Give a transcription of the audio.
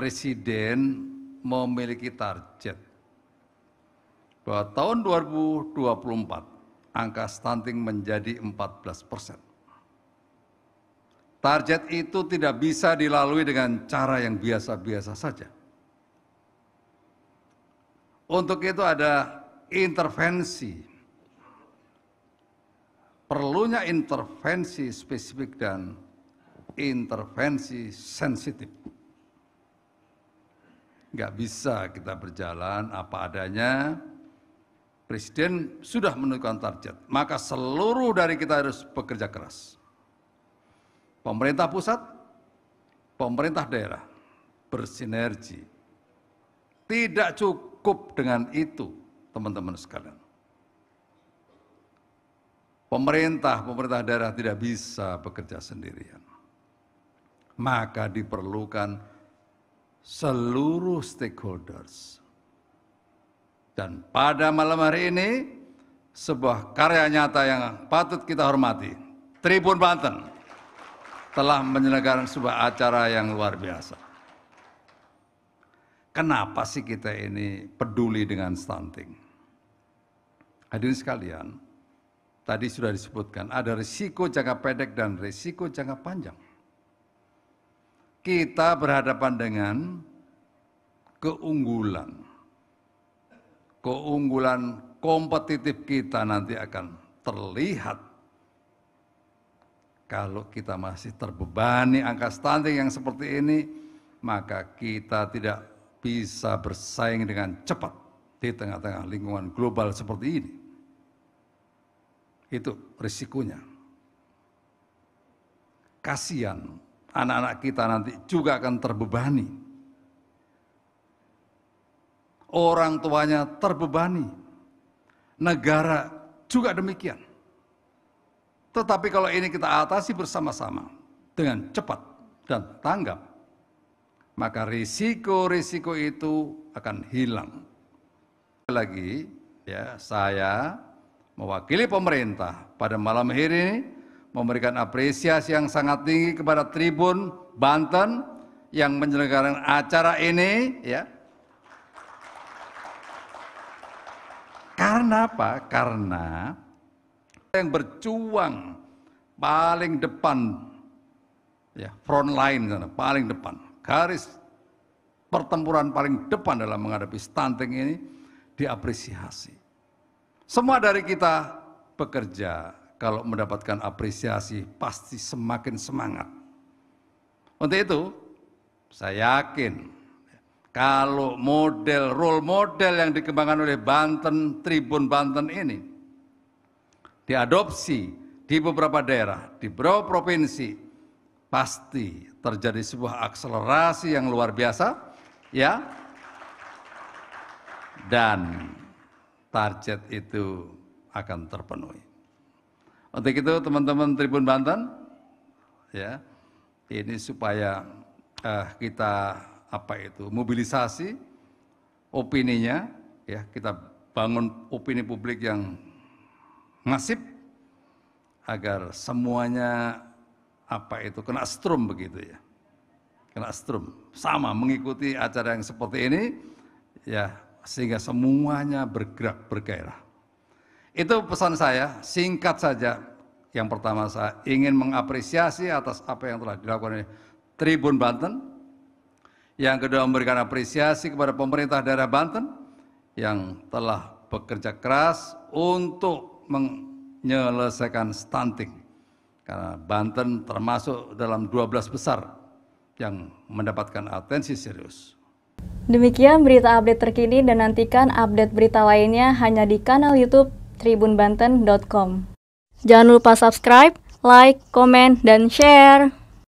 Presiden memiliki target bahwa tahun 2024 angka stunting menjadi 14 persen. Target itu tidak bisa dilalui dengan cara yang biasa-biasa saja. Untuk itu ada intervensi. Perlunya intervensi spesifik dan intervensi sensitif nggak bisa kita berjalan apa adanya. Presiden sudah menentukan target, maka seluruh dari kita harus bekerja keras. Pemerintah pusat, pemerintah daerah bersinergi. Tidak cukup dengan itu, teman-teman sekalian. Pemerintah, pemerintah daerah tidak bisa bekerja sendirian. Maka diperlukan seluruh stakeholders. Dan pada malam hari ini, sebuah karya nyata yang patut kita hormati, Tribun Banten telah menyelenggarakan sebuah acara yang luar biasa. Kenapa sih kita ini peduli dengan stunting? Hadirin sekalian, tadi sudah disebutkan ada risiko jangka pendek dan risiko jangka panjang kita berhadapan dengan keunggulan. Keunggulan kompetitif kita nanti akan terlihat kalau kita masih terbebani angka stunting yang seperti ini, maka kita tidak bisa bersaing dengan cepat di tengah-tengah lingkungan global seperti ini. Itu risikonya. Kasihan anak-anak kita nanti juga akan terbebani. Orang tuanya terbebani. Negara juga demikian. Tetapi kalau ini kita atasi bersama-sama dengan cepat dan tanggap, maka risiko-risiko itu akan hilang. Lagi, ya saya mewakili pemerintah pada malam hari ini memberikan apresiasi yang sangat tinggi kepada Tribun Banten yang menyelenggarakan acara ini ya. Karena apa? Karena yang berjuang paling depan ya front line sana paling depan garis pertempuran paling depan dalam menghadapi stunting ini diapresiasi semua dari kita bekerja kalau mendapatkan apresiasi pasti semakin semangat. Untuk itu, saya yakin kalau model role model yang dikembangkan oleh Banten, Tribun Banten ini diadopsi di beberapa daerah, di beberapa provinsi, pasti terjadi sebuah akselerasi yang luar biasa, ya. Dan target itu akan terpenuhi. Untuk itu teman-teman Tribun Banten, ya ini supaya uh, kita apa itu mobilisasi opininya, ya kita bangun opini publik yang masif agar semuanya apa itu kena strum begitu ya, kena strum sama mengikuti acara yang seperti ini, ya sehingga semuanya bergerak bergairah. Itu pesan saya, singkat saja. Yang pertama saya ingin mengapresiasi atas apa yang telah dilakukan oleh Tribun Banten. Yang kedua memberikan apresiasi kepada pemerintah daerah Banten yang telah bekerja keras untuk menyelesaikan stunting. Karena Banten termasuk dalam 12 besar yang mendapatkan atensi serius. Demikian berita update terkini dan nantikan update berita lainnya hanya di kanal YouTube tribunbanten.com. Jangan lupa subscribe, like, komen, dan share.